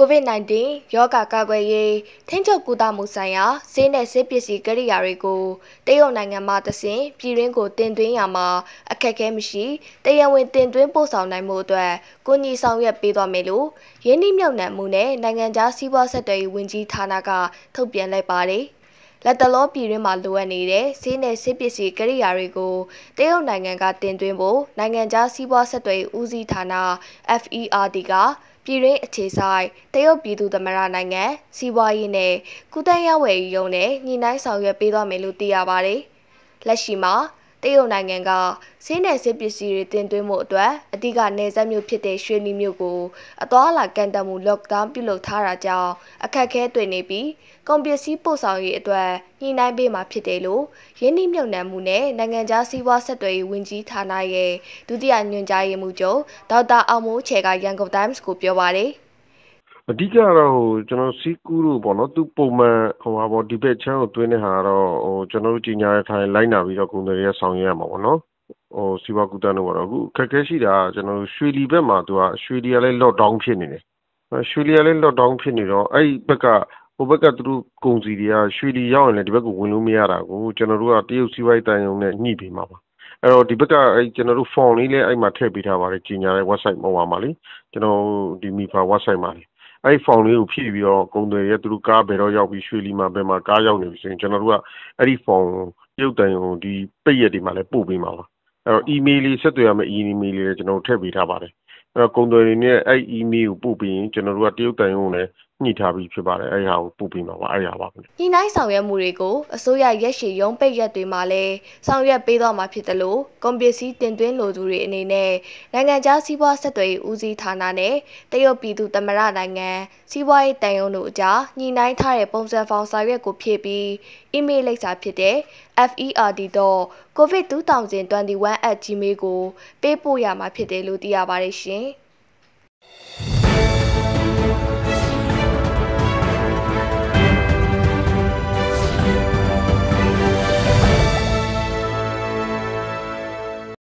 COVID-19 ရောဂါကာကွယ်ရေးထိန်းချုပ်ကုသမှုဆိုင်ရာဈေးနဲ့ဈေးပစ္စည်းကိရိယာတွေကိုတရုတ်နိုင်ငံမှတဆင့်ပြည်တွင်းကိုတင်သွင်းရမှာအခက်အခဲမရှိတရားဝင် တင်သွင်းပို့ဆောင်နိုင်မှုအတွက်ကုညီဆောင်ရွက်ပေးသွားမယ်လို့ရင်းနှီးမြှုပ်နှံမှုနဲ့နိုင်ငံခြားစီးပွားဆက်သွယ်ရေးဝန်ကြီးဌာနကထုတ်ပြန်လိုက်ပါတယ်။လက်တလောပြည်တွင်းမှာလိုအပ်နေတဲ့ဆေးနဲ့ဆေးပစ္စည်းကိရိယာတွေကိုတရုတ်နိုင်ငံကတင်သွင်းဖို့နိုင်ငံခြားစီးပွားဆက်သွယ်ဦးစီးဌာန FERD ကပြည်တွင်းအခြေဆိုင်တရုတ်ပြည်သူ့သမ္မတနိုင်ငံစီးပွားရေးနဲ့ကုသရေးဝယ်ရုံးနဲ့ညှိနှိုင်းဆောင်ရွက်ပေးသွားမယ်လို့သိရပါတယ်။လက်ရှိမှာတရုတ်နိုင်ငံကဈေးနဲ့ဈေးပစ္စည်းတွေတင်သွင်းမှုအတွက်အဓိကနေဆက်မြို့ဖြစ်တဲ့ရွှေလီမြို့ကိုအသွာအလာကန့်သတ်မှု lockdown ပြုလုပ်ထားတာကြောင့်အခက်အခဲတွေ့နေပြီးကုန်ပစ္စည်းပို့ဆောင်ရေးအတွက်ညှိနှိုင်းပေးမှာဖြစ်တယ်လို့ရင်းနှီးမြှုပ်နှံမှုနဲ့နိုင်ငံခြားစီးပွားဆက်သွယ်ရေးဝန်ကြီးဌာနရဲ့ဒုတိယညွှန်ကြားရေးမှူးချုပ်ဒေါက်တာအောင်မိုးချေကရန်ကုန် Times ကိုပြောပါတယ်။အဓိကတော့ဟိုကျွန်တော်စီကူးတို့ပေါ့နော်သူပုံမှန်ဟိုဟာပေါ့ဒီဘက်ချမ်းကိုတွင်းတဲ့ဟာတော့ဟိုကျွန်တော်တို့ကြီးညာတဲ့ထိုင်လိုက်နာပြီးတော့ကုန်တယ်ရဆောင်ရရမှာပေါ့နော်ဟိုစီဝါကူတန်တို့ကတော့အခုခက်ခဲရှိတာကျွန်တော်တို့ရွှေလီဘက်မှာသူကရွှေလီကလည်း lockdown ဖြစ်နေတယ်ရွှေလီကလည်း lockdown ဖြစ်နေတော့အဲ့ဒီဘက်ကဟိုဘက်ကသူတို့ကုန်စီတွေကရွှေလီရောက်ရင်လည်းဒီဘက်ကိုဝင်လို့မရတာကိုကျွန်တော်တို့ကတရုတ်စီးပွားရေးတန်ရုံနဲ့ညှိပြီးမှာပါအဲ့တော့ဒီဘက်ကအဲ့ကျွန်တော်တို့ form လေးလည်းအဲ့မှာထည့်ပေးထားပါတယ်ကြီးညာတဲ့ website ပေါ်မှာပါလေကျွန်တော်ဒီ MIFA website မှာလေအဲ့ဒီ form လေးကိုဖြည့်ပြီးတော့ကုန်တယ်ရဲ့သူတို့ကားဘယ်တော့ရောက်ပြီးရွှေလီမှာဘယ်မှာကားရောက်နေပြီဆိုရင်ကျွန်တော်တို့ကအဲ့ဒီ form ရုပ်တံကိုဒီပိတ်ရက်ဒီမှာလည်းပို့ပေးမှာပါအဲ့တော့ email လေးဆက်သွယ်ရမယ့် email လေးလည်းကျွန်တော်ထည့်ပေးထားပါတယ်အဲ့တော့ကုန်တယ်တွေနဲ့အဲ့ email ကိုပို့ပြီးရင်ကျွန်တော်တို့ကတရုတ်တန်ရုံးကိုလည်းညှိထားပြီးဖြစ်ပါတယ်အဲ့ဒါကိုပို့ပေးမှာပါအဲ့ဒါပါခင်ဗျ။ဤနိုင်ဆောင်ရွက်မှုတွေကိုအစိုးရရက်ရှည်ရုံးပိတ်ရက်တွေမှာလည်းဆောင်ရွက်ပေးသွားမှာဖြစ်တယ်လို့ကွန်ပစ္စည်းတင်သွင်းလိုသူတွေအနေနဲ့နိုင်ငံခြားစီးပွားဆက်သွယ်ရေးဦးစီးဌာနနဲ့တရုတ်ပြည်သူသမ္မတနိုင်ငံစီးပွားရေးတန်ယုံတို့အကြားညှိနှိုင်းထားတဲ့ပုံစံဖောင်စာရွက်ကိုဖြည့်ပြီးအီးမေးလ်လိပ်စာဖြစ်တဲ့ ferd.covid2021@gmail ကို ပေးပို့ရမှာဖြစ်တယ်လို့သိရပါတယ်ရှင်။